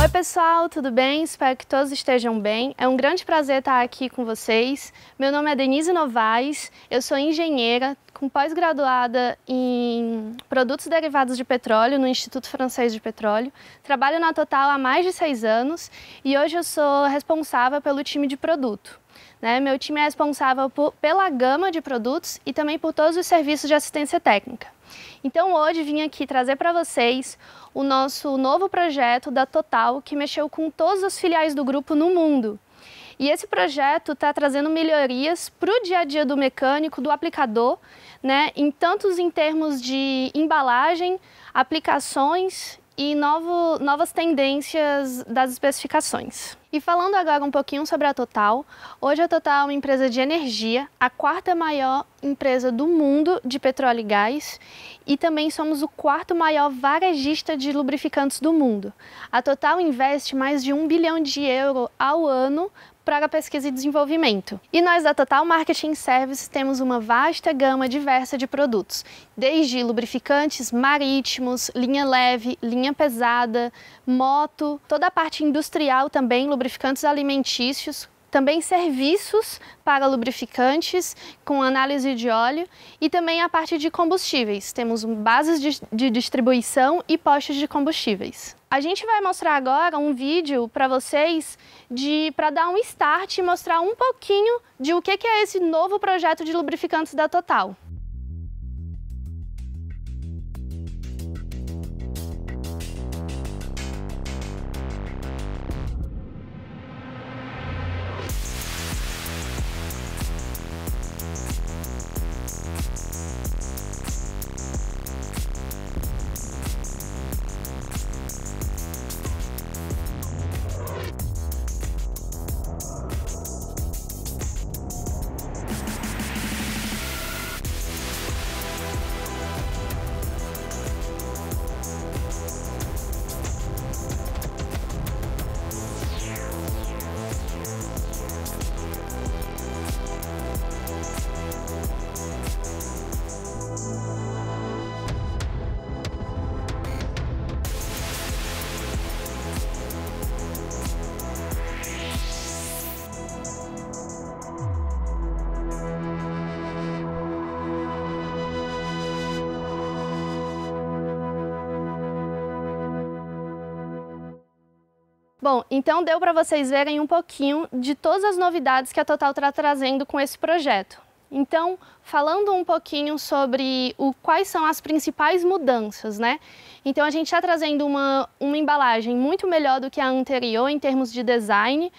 Oi pessoal, tudo bem? Espero que todos estejam bem. É um grande prazer estar aqui com vocês. Meu nome é Denise Novaes, eu sou engenheira com pós-graduada em produtos derivados de petróleo no Instituto Francês de Petróleo. Trabalho na Total há mais de seis anos e hoje eu sou responsável pelo time de produto. Né? Meu time é responsável por, pela gama de produtos e também por todos os serviços de assistência técnica. Então hoje vim aqui trazer para vocês o nosso novo projeto da Total, que mexeu com todas as filiais do grupo no mundo. E esse projeto está trazendo melhorias para o dia a dia do mecânico, do aplicador, né? Em tantos em termos de embalagem, aplicações e novo, novas tendências das especificações. E falando agora um pouquinho sobre a Total, hoje a Total é uma empresa de energia, a quarta maior empresa do mundo de petróleo e gás, e também somos o quarto maior varejista de lubrificantes do mundo. A Total investe mais de um bilhão de euro ao ano Praga Pesquisa e Desenvolvimento. E nós da Total Marketing Services temos uma vasta gama diversa de produtos, desde lubrificantes marítimos, linha leve, linha pesada, moto, toda a parte industrial também, lubrificantes alimentícios, também serviços para lubrificantes com análise de óleo e também a parte de combustíveis. Temos bases de, de distribuição e postos de combustíveis. A gente vai mostrar agora um vídeo para vocês de para dar um start e mostrar um pouquinho de o que, que é esse novo projeto de lubrificantes da Total. Bom, então deu para vocês verem um pouquinho de todas as novidades que a Total está trazendo com esse projeto. Então, falando um pouquinho sobre o, quais são as principais mudanças, né? Então, a gente está trazendo uma, uma embalagem muito melhor do que a anterior em termos de design,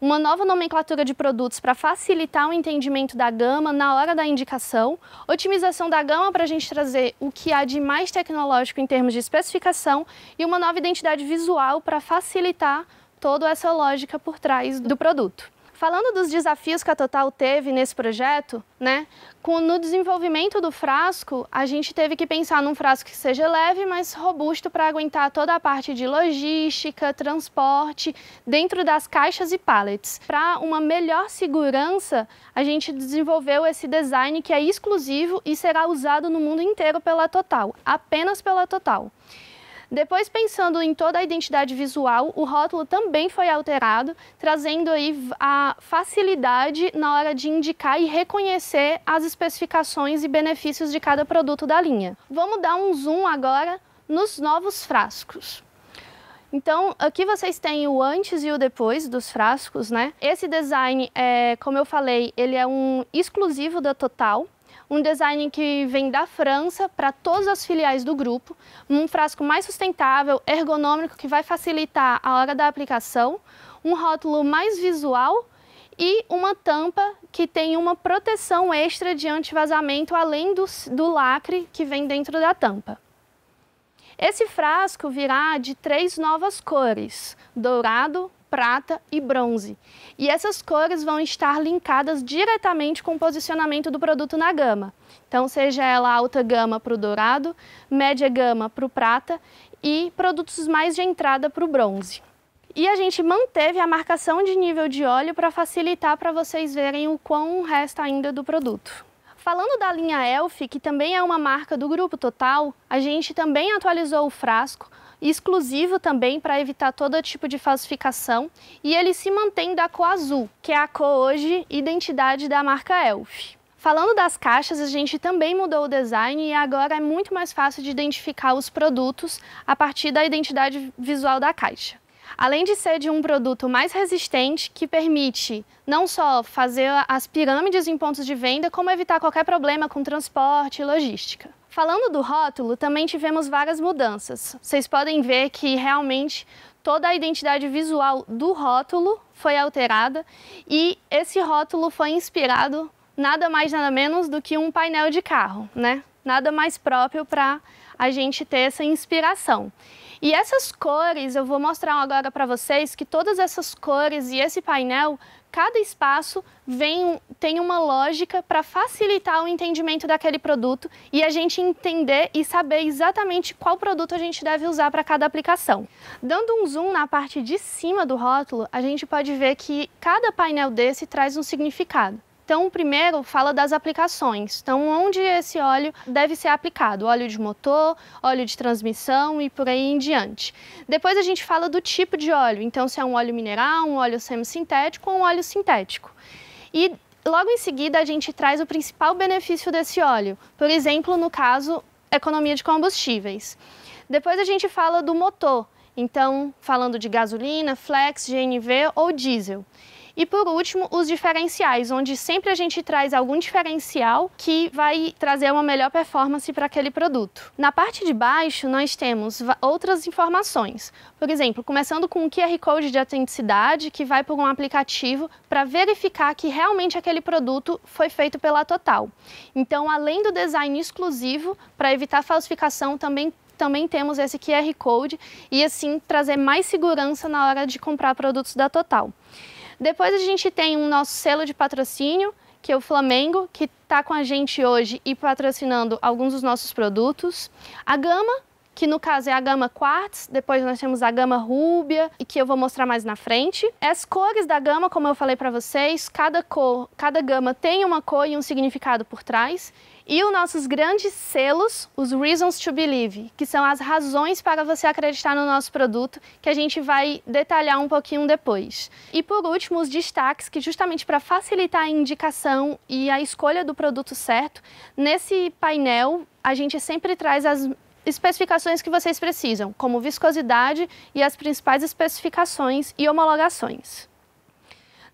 uma nova nomenclatura de produtos para facilitar o entendimento da gama na hora da indicação, otimização da gama para a gente trazer o que há de mais tecnológico em termos de especificação e uma nova identidade visual para facilitar toda essa lógica por trás do produto. Falando dos desafios que a Total teve nesse projeto, né? no desenvolvimento do frasco, a gente teve que pensar num frasco que seja leve, mas robusto para aguentar toda a parte de logística, transporte, dentro das caixas e pallets. Para uma melhor segurança, a gente desenvolveu esse design que é exclusivo e será usado no mundo inteiro pela Total, apenas pela Total. Depois, pensando em toda a identidade visual, o rótulo também foi alterado, trazendo aí a facilidade na hora de indicar e reconhecer as especificações e benefícios de cada produto da linha. Vamos dar um zoom agora nos novos frascos. Então, aqui vocês têm o antes e o depois dos frascos, né? Esse design, é, como eu falei, ele é um exclusivo da Total um design que vem da França para todas as filiais do grupo, um frasco mais sustentável, ergonômico, que vai facilitar a hora da aplicação, um rótulo mais visual e uma tampa que tem uma proteção extra de antivazamento além do, do lacre que vem dentro da tampa. Esse frasco virá de três novas cores, dourado, prata e bronze. E essas cores vão estar linkadas diretamente com o posicionamento do produto na gama. Então, seja ela alta gama para o dourado, média gama para o prata e produtos mais de entrada para o bronze. E a gente manteve a marcação de nível de óleo para facilitar para vocês verem o quão resta ainda do produto. Falando da linha Elf, que também é uma marca do grupo Total, a gente também atualizou o frasco, exclusivo também para evitar todo tipo de falsificação, e ele se mantém da cor azul, que é a cor hoje identidade da marca Elf. Falando das caixas, a gente também mudou o design e agora é muito mais fácil de identificar os produtos a partir da identidade visual da caixa além de ser de um produto mais resistente que permite não só fazer as pirâmides em pontos de venda, como evitar qualquer problema com transporte e logística. Falando do rótulo, também tivemos várias mudanças. Vocês podem ver que realmente toda a identidade visual do rótulo foi alterada e esse rótulo foi inspirado nada mais nada menos do que um painel de carro, né? Nada mais próprio para a gente ter essa inspiração. E essas cores, eu vou mostrar agora para vocês que todas essas cores e esse painel, cada espaço vem, tem uma lógica para facilitar o entendimento daquele produto e a gente entender e saber exatamente qual produto a gente deve usar para cada aplicação. Dando um zoom na parte de cima do rótulo, a gente pode ver que cada painel desse traz um significado. Então, primeiro fala das aplicações. Então, onde esse óleo deve ser aplicado? Óleo de motor, óleo de transmissão e por aí em diante. Depois a gente fala do tipo de óleo. Então, se é um óleo mineral, um óleo semissintético ou um óleo sintético. E logo em seguida a gente traz o principal benefício desse óleo. Por exemplo, no caso, economia de combustíveis. Depois a gente fala do motor. Então, falando de gasolina, flex, GNV ou diesel. E por último, os diferenciais, onde sempre a gente traz algum diferencial que vai trazer uma melhor performance para aquele produto. Na parte de baixo, nós temos outras informações. Por exemplo, começando com o QR Code de autenticidade, que vai por um aplicativo para verificar que realmente aquele produto foi feito pela Total. Então, além do design exclusivo, para evitar falsificação, também também temos esse QR Code e assim trazer mais segurança na hora de comprar produtos da Total. Depois a gente tem o um nosso selo de patrocínio, que é o Flamengo, que está com a gente hoje e patrocinando alguns dos nossos produtos. A Gama, que no caso é a gama quartz, depois nós temos a gama rúbia, e que eu vou mostrar mais na frente. As cores da gama, como eu falei para vocês, cada cor, cada gama tem uma cor e um significado por trás. E os nossos grandes selos, os Reasons to Believe, que são as razões para você acreditar no nosso produto, que a gente vai detalhar um pouquinho depois. E por último, os destaques, que justamente para facilitar a indicação e a escolha do produto certo, nesse painel a gente sempre traz as especificações que vocês precisam, como viscosidade e as principais especificações e homologações.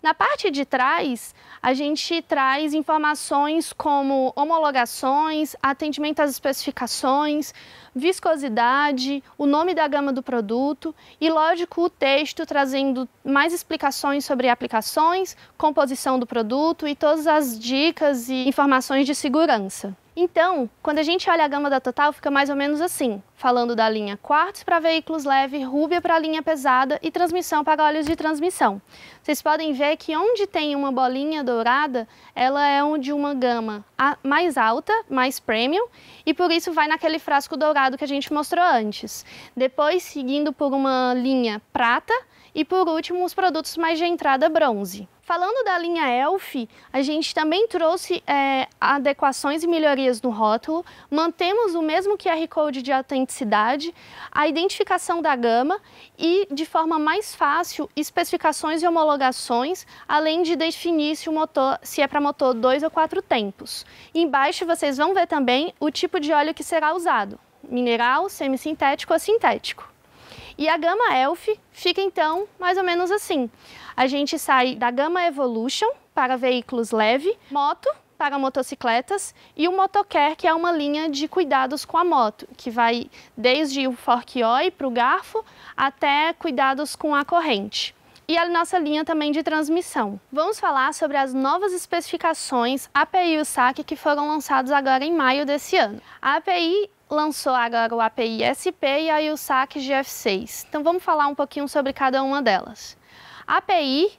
Na parte de trás, a gente traz informações como homologações, atendimento às especificações, viscosidade, o nome da gama do produto e, lógico, o texto trazendo mais explicações sobre aplicações, composição do produto e todas as dicas e informações de segurança. Então, quando a gente olha a gama da Total, fica mais ou menos assim, falando da linha quartos para veículos leves, rúbia para linha pesada e transmissão para óleos de transmissão. Vocês podem ver que onde tem uma bolinha dourada, ela é onde uma gama mais alta, mais premium, e por isso vai naquele frasco dourado que a gente mostrou antes. Depois, seguindo por uma linha prata, e, por último, os produtos mais de entrada bronze. Falando da linha ELF, a gente também trouxe é, adequações e melhorias no rótulo, mantemos o mesmo QR Code de autenticidade, a identificação da gama e, de forma mais fácil, especificações e homologações, além de definir se, o motor, se é para motor 2 ou 4 tempos. Embaixo vocês vão ver também o tipo de óleo que será usado, mineral, semissintético ou sintético. E a gama Elf fica então mais ou menos assim. A gente sai da gama Evolution para veículos leve, moto para motocicletas e o Motocare, que é uma linha de cuidados com a moto, que vai desde o fork para o garfo até cuidados com a corrente e a nossa linha também de transmissão. Vamos falar sobre as novas especificações API e o SAC que foram lançados agora em maio desse ano. A API lançou agora o API SP e a USAC GF6. Então vamos falar um pouquinho sobre cada uma delas. A API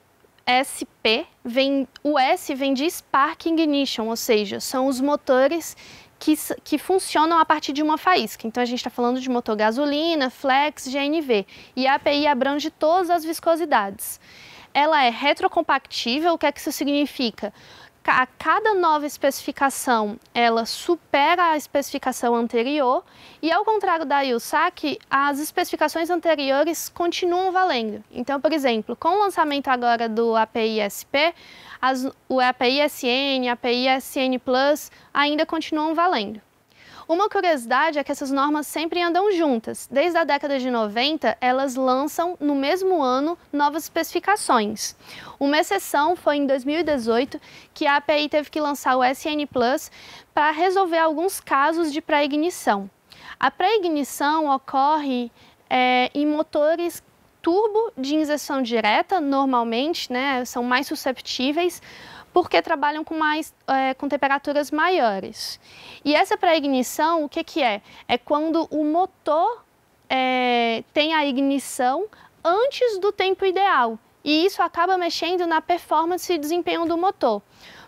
SP vem, o S vem de Spark Ignition, ou seja, são os motores que, que funcionam a partir de uma faísca. Então a gente está falando de motor gasolina, flex, GNV. E a API abrange todas as viscosidades. Ela é retrocompactível, o que é que isso significa? a cada nova especificação, ela supera a especificação anterior e, ao contrário da IUSAC, as especificações anteriores continuam valendo. Então, por exemplo, com o lançamento agora do API-SP, o API-SN, API-SN+, Plus ainda continuam valendo. Uma curiosidade é que essas normas sempre andam juntas. Desde a década de 90, elas lançam no mesmo ano novas especificações. Uma exceção foi em 2018, que a API teve que lançar o SN Plus para resolver alguns casos de pré-ignição. A pré-ignição ocorre é, em motores turbo de injeção direta, normalmente, né, são mais susceptíveis, porque trabalham com, mais, é, com temperaturas maiores. E essa pré-ignição, o que, que é? É quando o motor é, tem a ignição antes do tempo ideal. E isso acaba mexendo na performance e desempenho do motor.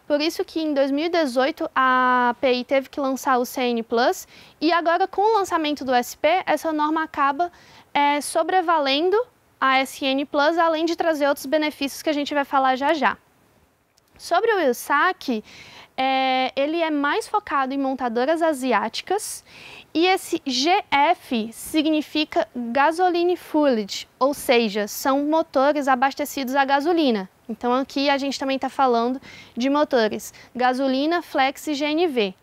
Por isso que em 2018 a API teve que lançar o CN Plus e agora com o lançamento do SP, essa norma acaba é, sobrevalendo a SN Plus, além de trazer outros benefícios que a gente vai falar já já. Sobre o Wilsak, é, ele é mais focado em montadoras asiáticas e esse GF significa gasoline fluid, ou seja, são motores abastecidos a gasolina. Então aqui a gente também está falando de motores gasolina, flex e GNV.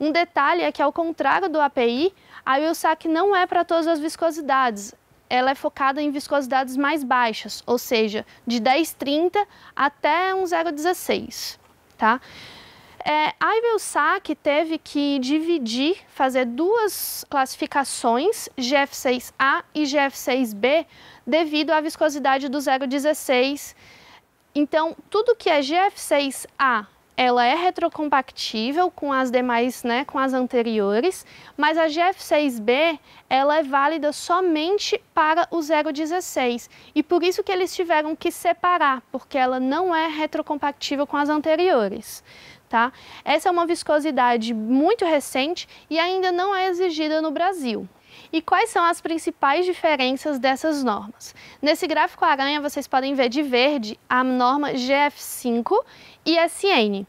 Um detalhe é que, ao contrário do API, a Wilsak não é para todas as viscosidades ela é focada em viscosidades mais baixas, ou seja, de 10,30 até um 0,16, tá? É, a Ivelsac teve que dividir, fazer duas classificações, GF6A e GF6B, devido à viscosidade do 0,16. Então, tudo que é GF6A ela é retrocompatível com as demais, né, com as anteriores, mas a GF6B ela é válida somente para o 016 e por isso que eles tiveram que separar, porque ela não é retrocompatível com as anteriores. Tá? Essa é uma viscosidade muito recente e ainda não é exigida no Brasil. E quais são as principais diferenças dessas normas? Nesse gráfico aranha, vocês podem ver de verde a norma GF5 e SN.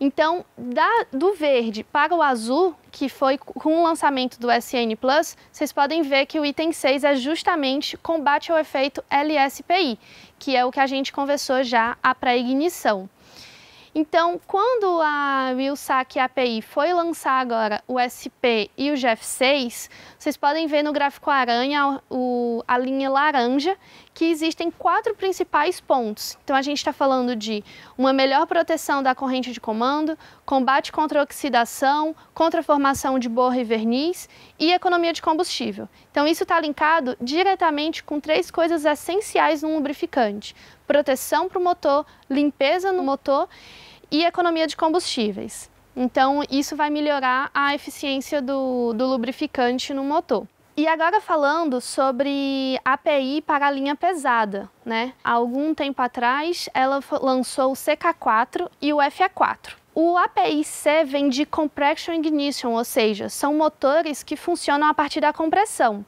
Então, da, do verde para o azul, que foi com o lançamento do SN Plus, vocês podem ver que o item 6 é justamente combate ao efeito LSPI, que é o que a gente conversou já a pré-ignição. Então, quando a WillSac API foi lançar agora o SP e o GF6, vocês podem ver no gráfico aranha o, a linha laranja, que existem quatro principais pontos. Então, a gente está falando de uma melhor proteção da corrente de comando, combate contra oxidação, contra a formação de borra e verniz e economia de combustível. Então, isso está linkado diretamente com três coisas essenciais num lubrificante proteção para o motor, limpeza no motor e economia de combustíveis. Então, isso vai melhorar a eficiência do, do lubrificante no motor. E agora falando sobre API para a linha pesada, né? Há algum tempo atrás, ela lançou o CK4 e o FA4. O API-C vem de Compression Ignition, ou seja, são motores que funcionam a partir da compressão.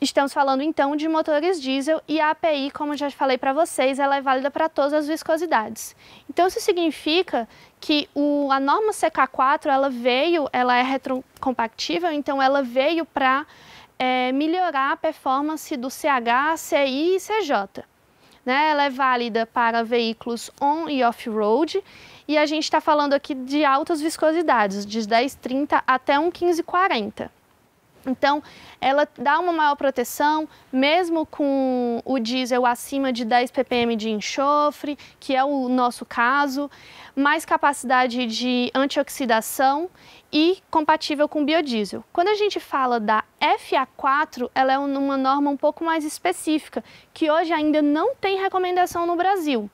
Estamos falando então de motores diesel e a API, como já falei para vocês, ela é válida para todas as viscosidades. Então isso significa que o, a norma CK4 ela veio, ela é retrocompactível, então ela veio para é, melhorar a performance do CH, CI e CJ. Né? Ela é válida para veículos on e off-road e a gente está falando aqui de altas viscosidades, de 10,30 até 1,15,40. Então, ela dá uma maior proteção, mesmo com o diesel acima de 10 ppm de enxofre, que é o nosso caso, mais capacidade de antioxidação e compatível com biodiesel. Quando a gente fala da FA4, ela é uma norma um pouco mais específica, que hoje ainda não tem recomendação no Brasil.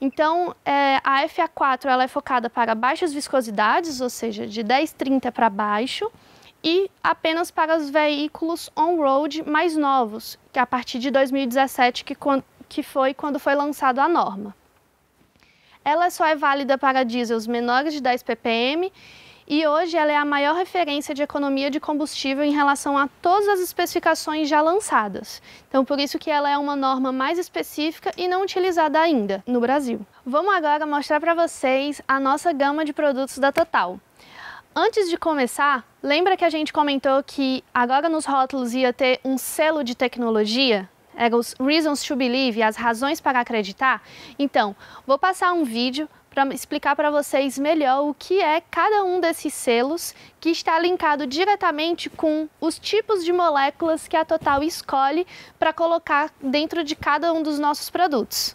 Então, é, a FA4 ela é focada para baixas viscosidades, ou seja, de 10,30 para baixo, e apenas para os veículos on-road mais novos, que é a partir de 2017 que, que foi quando foi lançada a norma. Ela só é válida para diesels menores de 10 ppm e hoje ela é a maior referência de economia de combustível em relação a todas as especificações já lançadas. Então, por isso que ela é uma norma mais específica e não utilizada ainda no Brasil. Vamos agora mostrar para vocês a nossa gama de produtos da Total. Antes de começar, lembra que a gente comentou que agora nos rótulos ia ter um selo de tecnologia? É, os Reasons to Believe, as razões para acreditar? Então, vou passar um vídeo para explicar para vocês melhor o que é cada um desses selos que está linkado diretamente com os tipos de moléculas que a Total escolhe para colocar dentro de cada um dos nossos produtos.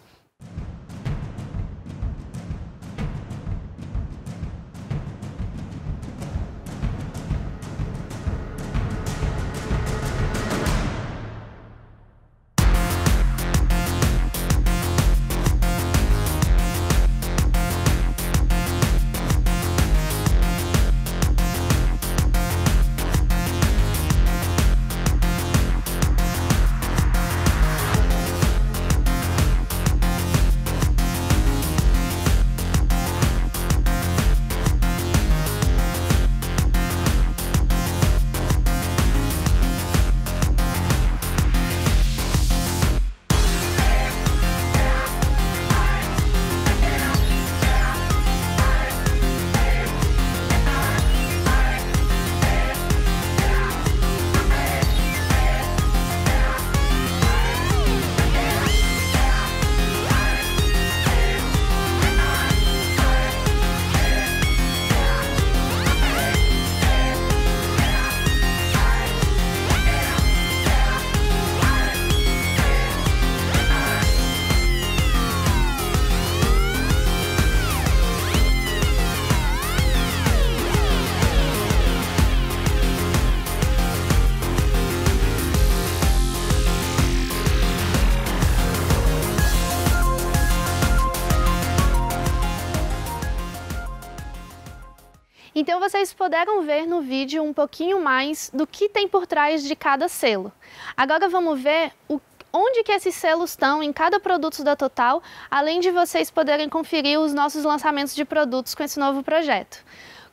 Então vocês puderam ver no vídeo um pouquinho mais do que tem por trás de cada selo. Agora vamos ver o onde que esses selos estão em cada produto da Total, além de vocês poderem conferir os nossos lançamentos de produtos com esse novo projeto.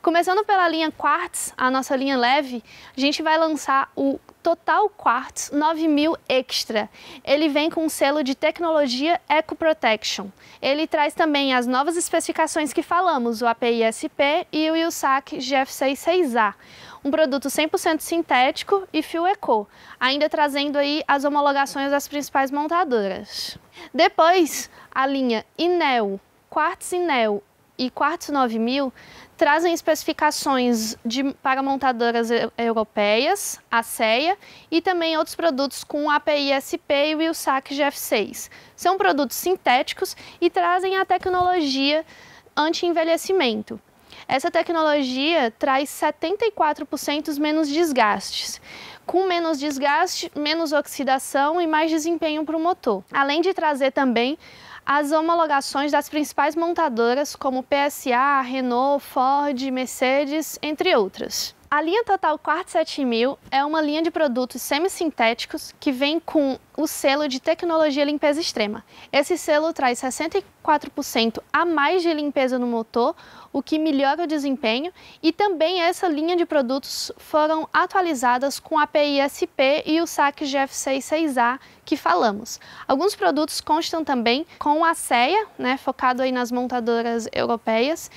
Começando pela linha Quartz, a nossa linha leve, a gente vai lançar o Total Quartz 9000 Extra. Ele vem com um selo de tecnologia Eco Protection. Ele traz também as novas especificações que falamos, o API-SP e o USAC GF66A. Um produto 100% sintético e fio eco, ainda trazendo aí as homologações das principais montadoras. Depois, a linha Inel, Quartz Inel e quartzo 9000 trazem especificações de, para montadoras europeias, a CEA, e também outros produtos com API SP e o SAC GF6. São produtos sintéticos e trazem a tecnologia anti-envelhecimento. Essa tecnologia traz 74% menos desgastes. Com menos desgaste, menos oxidação e mais desempenho para o motor. Além de trazer também as homologações das principais montadoras como PSA, Renault, Ford, Mercedes, entre outras. A linha Total Quartz 7000 é uma linha de produtos semissintéticos que vem com o selo de tecnologia limpeza extrema. Esse selo traz 64% a mais de limpeza no motor, o que melhora o desempenho, e também essa linha de produtos foram atualizadas com a API SP e o SAC GF66A que falamos. Alguns produtos constam também com a CEA, né, focado aí nas montadoras europeias,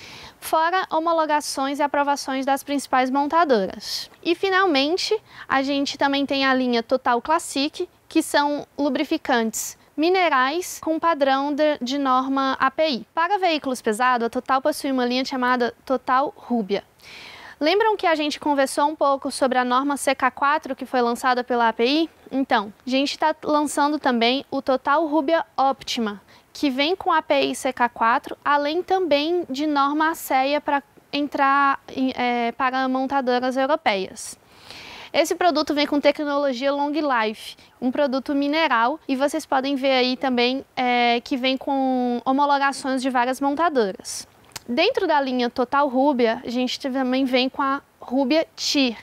fora homologações e aprovações das principais montadoras. E finalmente, a gente também tem a linha Total Classic, que são lubrificantes minerais com padrão de, de, norma API. Para veículos pesados, a Total possui uma linha chamada Total Rubia. Lembram que a gente conversou um pouco sobre a norma CK4 que foi lançada pela API? Então, a gente está lançando também o Total Rubia Optima, que vem com a API CK4, além também de norma ASEA para entrar é, para montadoras europeias. Esse produto vem com tecnologia Long Life, um produto mineral, e vocês podem ver aí também é, que vem com homologações de várias montadoras. Dentro da linha Total Rubia, a gente também vem com a Rubia TIR,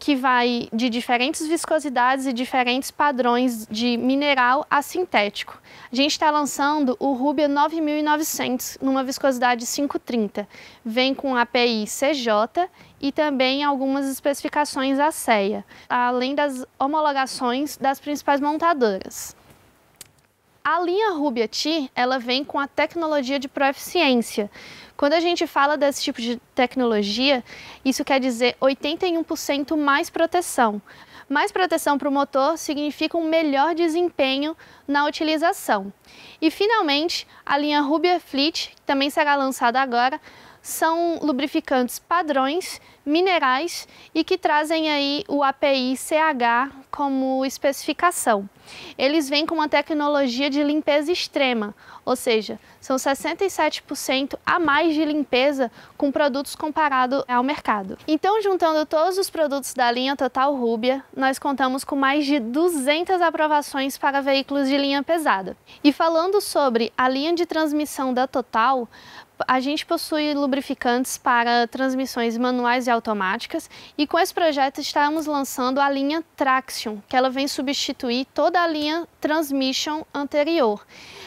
que vai de diferentes viscosidades e diferentes padrões de mineral a sintético. A gente está lançando o Rubia 9900 numa viscosidade 530. Vem com API CJ e também algumas especificações ASEA, além das homologações das principais montadoras. A linha Rubia T, ela vem com a tecnologia de proeficiência, quando a gente fala desse tipo de tecnologia, isso quer dizer 81% mais proteção. Mais proteção para o motor significa um melhor desempenho na utilização. E finalmente, a linha Rubia Fleet, que também será lançada agora, são lubrificantes padrões, minerais e que trazem aí o API CH como especificação. Eles vêm com uma tecnologia de limpeza extrema, ou seja, são 67% a mais de limpeza com produtos comparado ao mercado. Então, juntando todos os produtos da linha Total Rubia, nós contamos com mais de 200 aprovações para veículos de linha pesada. E falando sobre a linha de transmissão da Total, a gente possui lubrificantes para transmissões manuais e automáticas e com esse projeto estamos lançando a linha Traction, que ela vem substituir toda a linha Transmission anterior.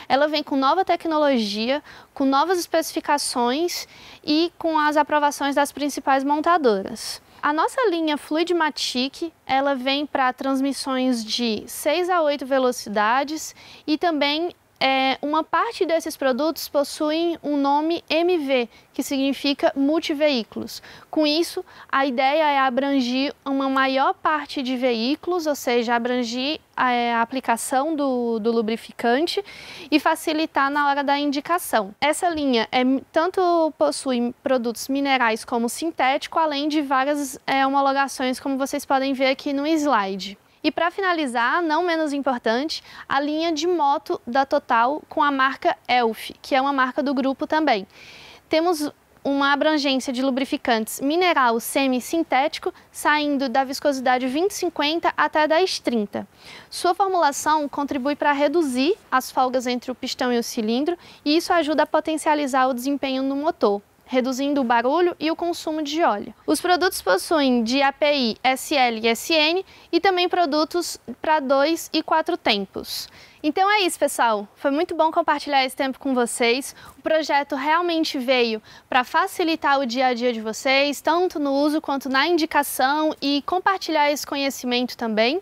Ela vem com nova tecnologia, com novas especificações e com as aprovações das principais montadoras. A nossa linha Fluidmatic, ela vem para transmissões de 6 a 8 velocidades e também é, uma parte desses produtos possuem um nome MV, que significa multiveículos. Com isso, a ideia é abranger uma maior parte de veículos, ou seja, abranger a, é, a aplicação do, do, lubrificante e facilitar na hora da indicação. Essa linha é, tanto possui produtos minerais como sintético, além de várias é, homologações, como vocês podem ver aqui no slide. E para finalizar, não menos importante, a linha de moto da Total com a marca Elf, que é uma marca do grupo também. Temos uma abrangência de lubrificantes mineral semi-sintético, saindo da viscosidade 20-50 até das 30 Sua formulação contribui para reduzir as folgas entre o pistão e o cilindro, e isso ajuda a potencializar o desempenho no motor reduzindo o barulho e o consumo de óleo. Os produtos possuem de API SL e SN e também produtos para dois e quatro tempos. Então é isso, pessoal. Foi muito bom compartilhar esse tempo com vocês. O projeto realmente veio para facilitar o dia a dia de vocês, tanto no uso quanto na indicação e compartilhar esse conhecimento também.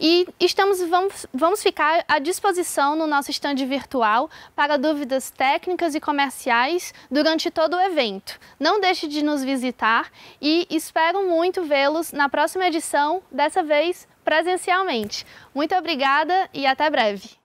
E estamos vamos, vamos ficar à disposição no nosso stand virtual para dúvidas técnicas e comerciais durante todo o evento. Não deixe de nos visitar e espero muito vê-los na próxima edição, dessa vez presencialmente. Muito obrigada e até breve.